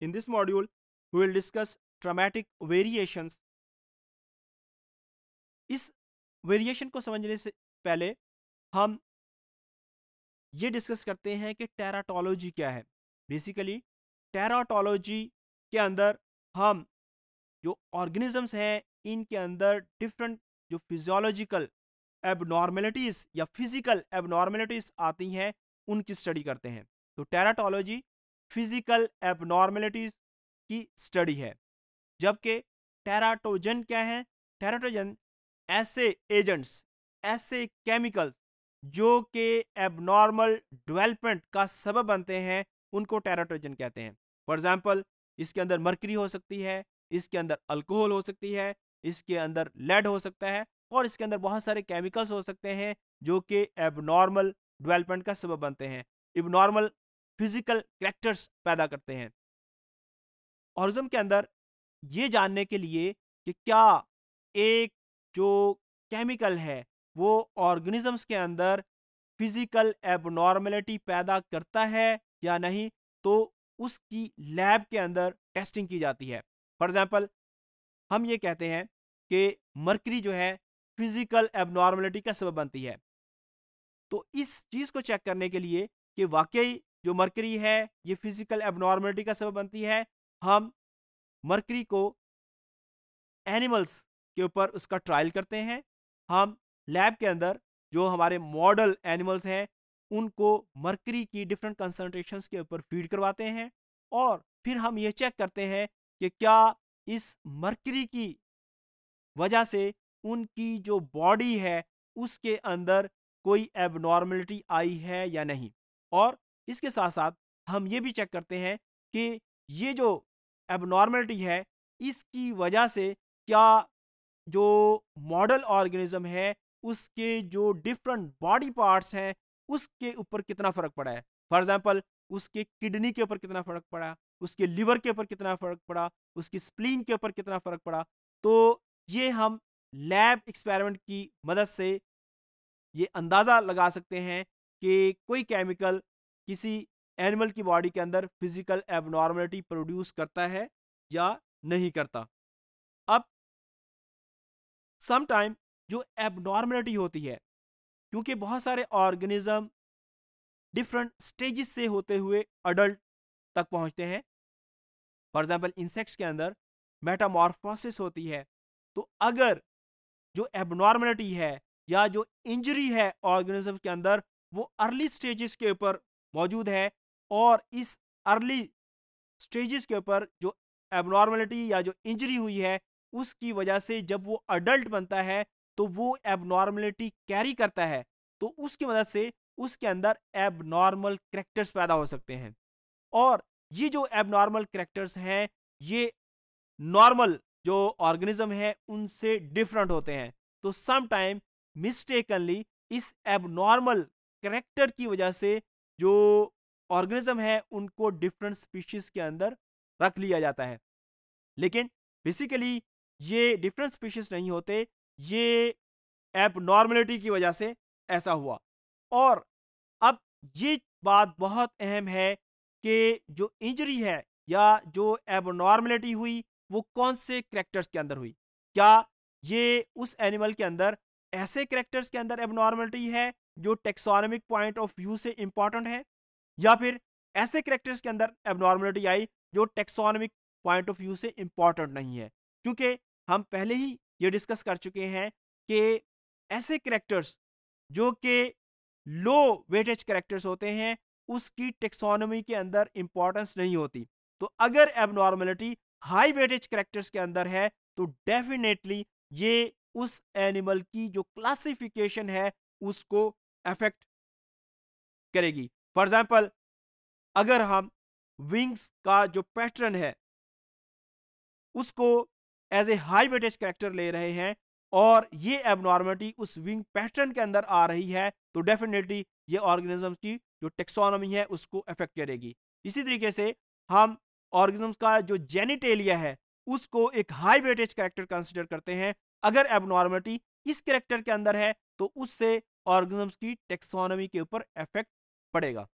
In this module, we will discuss dramatic variations. इस variation को समझने से पहले हम ये डिस्कस करते हैं कि टेराटोलॉजी क्या है बेसिकली टेराटोलॉजी के अंदर हम जो ऑर्गेनिजम्स हैं इनके अंदर डिफरेंट जो फिजियोलॉजिकल एबनॉर्मेलिटीज़ या फिजिकल एबनॉर्मेलिटीज़ आती हैं उनकी स्टडी करते हैं तो टेराटोलॉजी फिजिकल एबनॉर्मेलिटीज की स्टडी है जबकि टेराटोजन क्या है टेराटोजन ऐसे एजेंट्स ऐसे केमिकल्स जो के एबनॉर्मल डेवलपमेंट का सबब बनते हैं उनको टेराटोजन कहते हैं फॉर एग्जाम्पल इसके अंदर मर्करी हो सकती है इसके अंदर अल्कोहल हो सकती है इसके अंदर लेड हो सकता है और इसके अंदर बहुत सारे केमिकल्स हो सकते हैं जो कि एबनॉर्मल डेवलपमेंट का सबब बनते हैं एबनॉर्मल फिजिकल करेक्टर्स पैदा करते हैं और के अंदर ये जानने के लिए कि क्या एक जो केमिकल है वो ऑर्गेनिजम्स के अंदर फिजिकल एबनॉर्मेलिटी पैदा करता है या नहीं तो उसकी लैब के अंदर टेस्टिंग की जाती है फॉर एग्ज़ाम्पल हम ये कहते हैं कि मरकरी जो है फिजिकल एबनॉर्मेलिटी का सबब बनती है तो इस चीज़ को चेक करने के लिए कि वाकई जो मरकरी है ये फिजिकल एबनॉर्मलिटी का सबब बनती है हम मरकरी को एनिमल्स के ऊपर उसका ट्रायल करते हैं हम लैब के अंदर जो हमारे मॉडल एनिमल्स हैं उनको मरकरी की डिफरेंट कंसनट्रेशन के ऊपर फीड करवाते हैं और फिर हम ये चेक करते हैं कि क्या इस मरकरी की वजह से उनकी जो बॉडी है उसके अंदर कोई एबनॉर्मलिटी आई है या नहीं और इसके साथ साथ हम ये भी चेक करते हैं कि ये जो एबनॉर्मेलिटी है इसकी वजह से क्या जो मॉडल ऑर्गेनिज्म है उसके जो डिफरेंट बॉडी पार्ट्स हैं उसके ऊपर कितना फ़र्क पड़ा है फॉर एग्ज़ाम्पल उसके किडनी के ऊपर कितना फ़र्क पड़ा उसके लिवर के ऊपर कितना फ़र्क पड़ा उसकी स्प्लीन के ऊपर कितना फ़र्क पड़ा तो ये हम लैब एक्सपेरिमेंट की मदद से ये अंदाज़ा लगा सकते हैं कि कोई केमिकल किसी एनिमल की बॉडी के अंदर फिजिकल एबनॉर्मलिटी प्रोड्यूस करता है या नहीं करता अब समाइम जो एबनॉर्मलिटी होती है क्योंकि बहुत सारे ऑर्गेनिज्म डिफरेंट स्टेजेस से होते हुए अडल्ट तक पहुंचते हैं फॉर एग्जाम्पल इंसेक्ट्स के अंदर मेटामॉर्फोसिस होती है तो अगर जो एबनॉर्मलिटी है या जो इंजरी है ऑर्गेनिज्म के अंदर वो अर्ली स्टेजेस के ऊपर मौजूद है और इस अर्ली स्टेजेस के ऊपर जो एबनॉर्मलिटी या जो इंजरी हुई है उसकी वजह से जब वो अडल्ट बनता है तो वो एबनॉर्मलिटी कैरी करता है तो उसकी मदद से उसके अंदर एबनॉर्मल करेक्टर्स पैदा हो सकते हैं और ये जो एबनॉर्मल करेक्टर्स हैं ये नॉर्मल जो ऑर्गेनिज्म है उनसे डिफरेंट होते हैं तो समटाइम मिस्टेकनली इस एबनॉर्मल करेक्टर की वजह से जो ऑर्गेनिज्म है उनको डिफरेंट स्पीशीज़ के अंदर रख लिया जाता है लेकिन बेसिकली ये डिफरेंट स्पीशीज़ नहीं होते ये एप नॉर्मलिटी की वजह से ऐसा हुआ और अब ये बात बहुत अहम है कि जो इंजरी है या जो एबनॉर्मलिटी हुई वो कौन से करेक्टर्स के अंदर हुई क्या ये उस एनिमल के अंदर ऐसे करेक्टर्स के अंदर एबनॉर्मलिटी है जो टेक्सोनॉमिक पॉइंट ऑफ व्यू से इंपॉर्टेंट है या फिर ऐसे करेक्टर्स के अंदर एबनॉर्मलिटी आई जो टेक्सोनॉमिक पॉइंट ऑफ व्यू से इंपॉर्टेंट नहीं है क्योंकि हम पहले ही ये डिस्कस कर चुके हैं कि ऐसे करेक्टर्स जो कि लो वेटेज करेक्टर्स होते हैं उसकी टेक्सोनॉमी के अंदर इंपॉर्टेंस नहीं होती तो अगर एबनॉर्मेलिटी हाई वेटेज करेक्टर्स के अंदर है तो डेफिनेटली ये उस एनिमल की जो क्लासिफिकेशन है उसको अफेक्ट करेगी फॉर एग्जाम्पल अगर हम विंग्स का जो पैटर्न है उसको as a high weightage character ले रहे हैं और ये एबनॉर्मलिटी उस विंग पैटर्न के अंदर आ रही है तो डेफिनेटली ये ऑर्गेनिज्म की जो टेक्सोनॉमी है उसको अफेक्ट करेगी इसी तरीके से हम ऑर्गेनिजम्स का जो जेनिटेलिया है उसको एक हाई वेटेज करेक्टर कंसिडर करते हैं अगर एबनॉर्मलिटी इस करेक्टर के अंदर है तो उससे ऑर्गेनिज्म की टेक्सोनॉमी के ऊपर इफेक्ट पड़ेगा